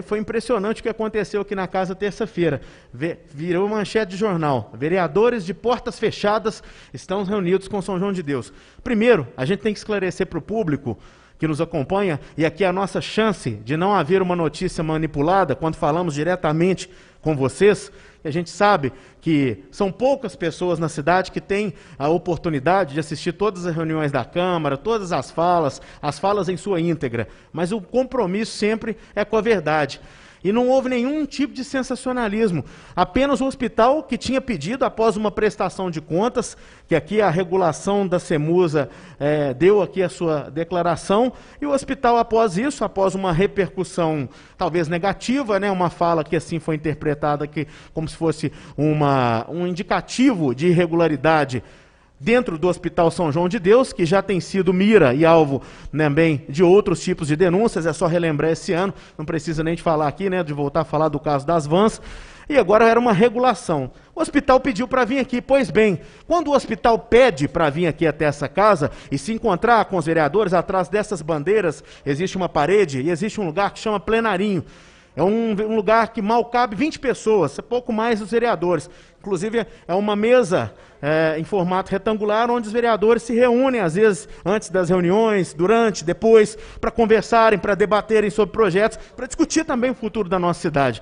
Foi impressionante o que aconteceu aqui na casa terça-feira. Virou manchete de jornal. Vereadores de portas fechadas estão reunidos com São João de Deus. Primeiro, a gente tem que esclarecer para o público que nos acompanha, e aqui é a nossa chance de não haver uma notícia manipulada quando falamos diretamente com vocês. E a gente sabe que são poucas pessoas na cidade que têm a oportunidade de assistir todas as reuniões da Câmara, todas as falas, as falas em sua íntegra. Mas o compromisso sempre é com a verdade. E não houve nenhum tipo de sensacionalismo. Apenas o hospital que tinha pedido, após uma prestação de contas, que aqui a regulação da SEMUSA é, deu aqui a sua declaração, e o hospital, após isso, após uma repercussão talvez negativa, né, uma fala que assim foi interpretada que, como se fosse uma, um indicativo de irregularidade dentro do Hospital São João de Deus, que já tem sido mira e alvo também né, de outros tipos de denúncias, é só relembrar esse ano, não precisa nem de falar aqui, né, de voltar a falar do caso das vans. E agora era uma regulação. O hospital pediu para vir aqui. Pois bem, quando o hospital pede para vir aqui até essa casa e se encontrar com os vereadores, atrás dessas bandeiras existe uma parede e existe um lugar que chama plenarinho. É um, um, lugar que mal cabe 20 pessoas, é pouco mais os vereadores. Inclusive, é uma mesa é, em formato retangular onde os vereadores se reúnem, às vezes, antes das reuniões, durante, depois, para conversarem, para debaterem sobre projetos, para discutir também o futuro da nossa cidade.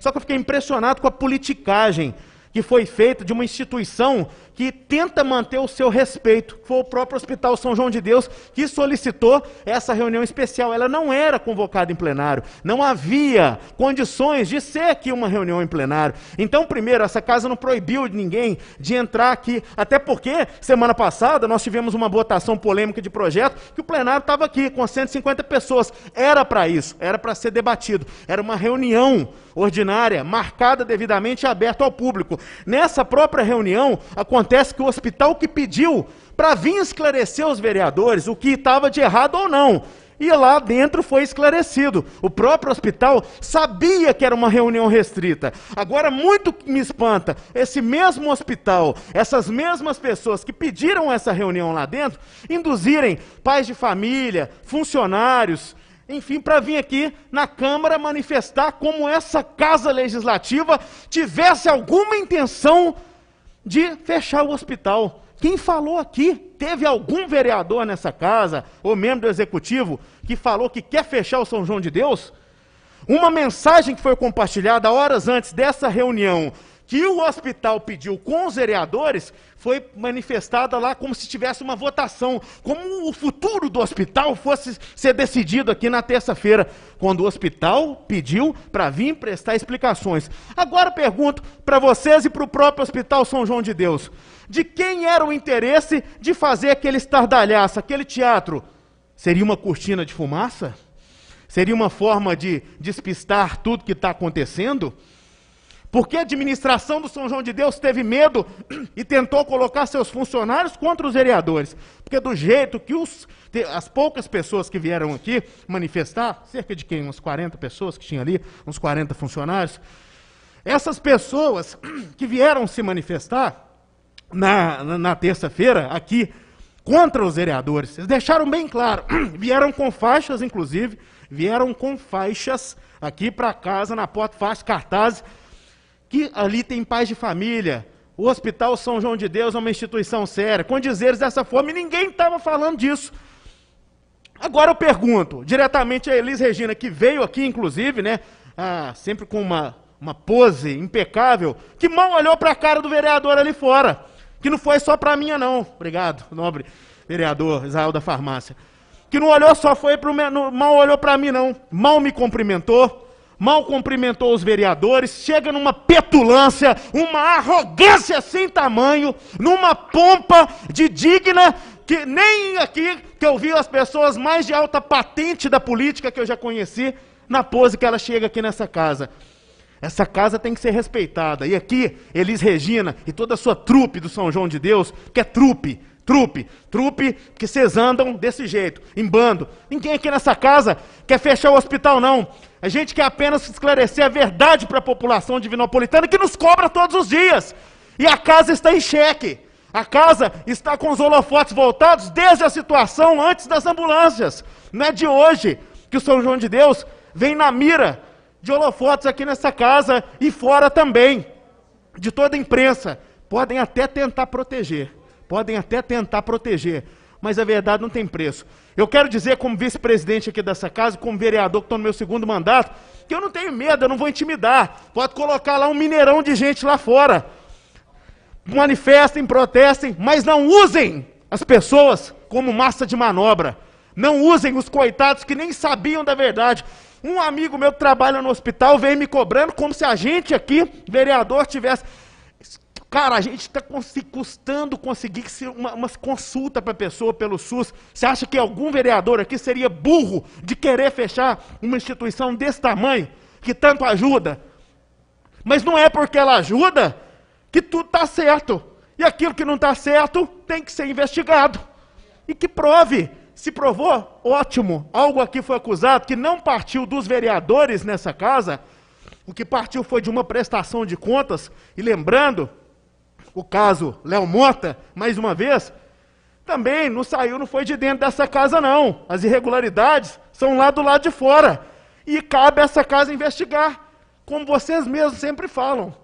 Só que eu fiquei impressionado com a politicagem que foi feita de uma instituição que tenta manter o seu respeito, que foi o próprio Hospital São João de Deus que solicitou essa reunião especial. Ela não era convocada em plenário, não havia condições de ser aqui uma reunião em plenário. Então, primeiro, essa casa não proibiu ninguém de entrar aqui, até porque semana passada nós tivemos uma votação polêmica de projeto que o plenário estava aqui com 150 pessoas. Era para isso, era para ser debatido, era uma reunião ordinária, marcada devidamente e aberta ao público. Nessa própria reunião, acontece que o hospital que pediu para vir esclarecer os vereadores o que estava de errado ou não. E lá dentro foi esclarecido. O próprio hospital sabia que era uma reunião restrita. Agora, muito me espanta, esse mesmo hospital, essas mesmas pessoas que pediram essa reunião lá dentro, induzirem pais de família, funcionários, enfim, para vir aqui na Câmara manifestar como essa casa legislativa tivesse alguma intenção de fechar o hospital. Quem falou aqui? Teve algum vereador nessa casa, ou membro do executivo, que falou que quer fechar o São João de Deus? Uma mensagem que foi compartilhada horas antes dessa reunião que o hospital pediu com os vereadores foi manifestada lá como se tivesse uma votação, como o futuro do hospital fosse ser decidido aqui na terça-feira, quando o hospital pediu para vir prestar explicações. Agora pergunto para vocês e para o próprio Hospital São João de Deus: de quem era o interesse de fazer aquele estardalhaço, aquele teatro? Seria uma cortina de fumaça? Seria uma forma de despistar tudo que está acontecendo? Porque a administração do São João de Deus teve medo e tentou colocar seus funcionários contra os vereadores. Porque do jeito que os, as poucas pessoas que vieram aqui manifestar, cerca de quem? Uns 40 pessoas que tinha ali, uns 40 funcionários. Essas pessoas que vieram se manifestar na, na, na terça-feira aqui contra os vereadores, eles deixaram bem claro, vieram com faixas, inclusive, vieram com faixas aqui para casa, na porta, faixas, cartazes que ali tem paz de família. O Hospital São João de Deus é uma instituição séria. Com dizeres dessa forma, e ninguém estava falando disso. Agora eu pergunto diretamente a Elis Regina, que veio aqui, inclusive, né? Ah, sempre com uma, uma pose impecável, que mal olhou para a cara do vereador ali fora. Que não foi só para a minha, não. Obrigado, nobre vereador Israel da Farmácia. Que não olhou só foi para o. Mal olhou para mim, não. Mal me cumprimentou mal cumprimentou os vereadores, chega numa petulância, uma arrogância sem tamanho, numa pompa de digna que nem aqui que eu vi as pessoas mais de alta patente da política que eu já conheci, na pose que ela chega aqui nessa casa. Essa casa tem que ser respeitada. E aqui, Elis Regina e toda a sua trupe do São João de Deus, que é trupe, Trupe, trupe, que vocês andam desse jeito, em bando. Ninguém aqui nessa casa quer fechar o hospital, não. A gente quer apenas esclarecer a verdade para a população divinopolitana que nos cobra todos os dias. E a casa está em xeque. A casa está com os holofotes voltados desde a situação antes das ambulâncias. Não é de hoje que o São João de Deus vem na mira de holofotes aqui nessa casa e fora também, de toda a imprensa. Podem até tentar proteger, Podem até tentar proteger, mas a verdade não tem preço. Eu quero dizer, como vice-presidente aqui dessa casa, como vereador que estou tá no meu segundo mandato, que eu não tenho medo, eu não vou intimidar. Pode colocar lá um mineirão de gente lá fora. Manifestem, protestem, mas não usem as pessoas como massa de manobra. Não usem os coitados que nem sabiam da verdade. Um amigo meu que trabalha no hospital vem me cobrando como se a gente aqui, vereador, tivesse Cara, a gente está custando conseguir uma, uma consulta para a pessoa pelo SUS. Você acha que algum vereador aqui seria burro de querer fechar uma instituição desse tamanho, que tanto ajuda? Mas não é porque ela ajuda que tudo está certo. E aquilo que não está certo tem que ser investigado. E que prove. Se provou, ótimo. Algo aqui foi acusado que não partiu dos vereadores nessa casa. O que partiu foi de uma prestação de contas. E lembrando o caso Léo Mota, mais uma vez, também não saiu, não foi de dentro dessa casa, não. As irregularidades são lá do lado de fora. E cabe a essa casa investigar, como vocês mesmos sempre falam.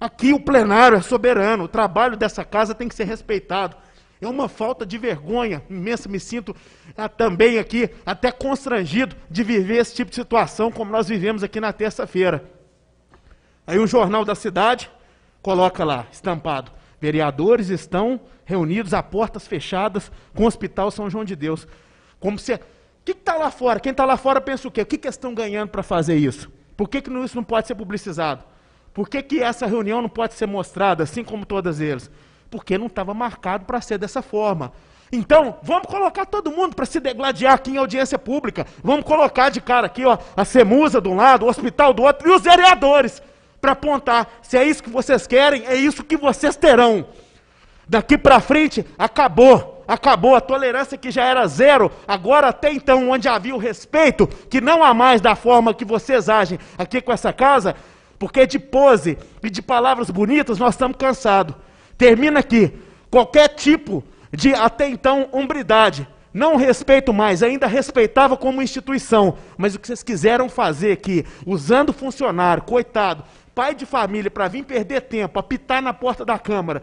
Aqui o plenário é soberano, o trabalho dessa casa tem que ser respeitado. É uma falta de vergonha imensa, me sinto ah, também aqui, até constrangido de viver esse tipo de situação como nós vivemos aqui na terça-feira. Aí o um jornal da cidade coloca lá, estampado. Vereadores estão reunidos a portas fechadas com o Hospital São João de Deus. Como se. O que está lá fora? Quem está lá fora pensa o quê? O que, que eles estão ganhando para fazer isso? Por que, que isso não pode ser publicizado? Por que, que essa reunião não pode ser mostrada, assim como todas eles? Porque não estava marcado para ser dessa forma. Então, vamos colocar todo mundo para se degladiar aqui em audiência pública. Vamos colocar de cara aqui, ó, a Semusa de um lado, o hospital do outro e os vereadores para apontar: se é isso que vocês querem, é isso que vocês terão. Daqui para frente, acabou. Acabou a tolerância que já era zero. Agora, até então, onde havia o respeito, que não há mais da forma que vocês agem aqui com essa casa, porque de pose e de palavras bonitas nós estamos cansados. Termina aqui. Qualquer tipo de até então hombridade. Não respeito mais, ainda respeitava como instituição, mas o que vocês quiseram fazer aqui, usando funcionário, coitado, pai de família para vir perder tempo, apitar na porta da Câmara,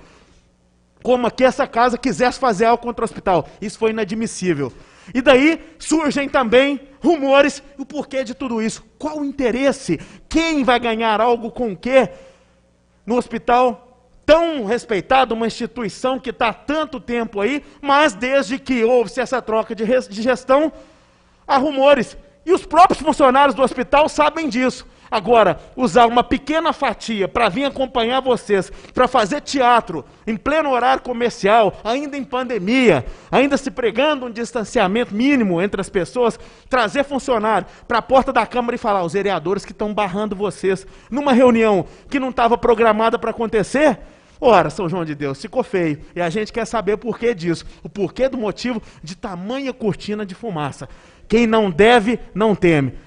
como que essa casa quisesse fazer algo contra o hospital. Isso foi inadmissível. E daí surgem também rumores o porquê de tudo isso. Qual o interesse? Quem vai ganhar algo com o quê? No hospital tão respeitado, uma instituição que está há tanto tempo aí, mas desde que houve-se essa troca de, de gestão, há rumores. E os próprios funcionários do hospital sabem disso. Agora, usar uma pequena fatia para vir acompanhar vocês, para fazer teatro em pleno horário comercial, ainda em pandemia, ainda se pregando um distanciamento mínimo entre as pessoas, trazer funcionário para a porta da Câmara e falar: os vereadores que estão barrando vocês numa reunião que não estava programada para acontecer. Ora, São João de Deus, ficou feio. E a gente quer saber o porquê disso, o porquê do motivo de tamanha cortina de fumaça. Quem não deve, não teme.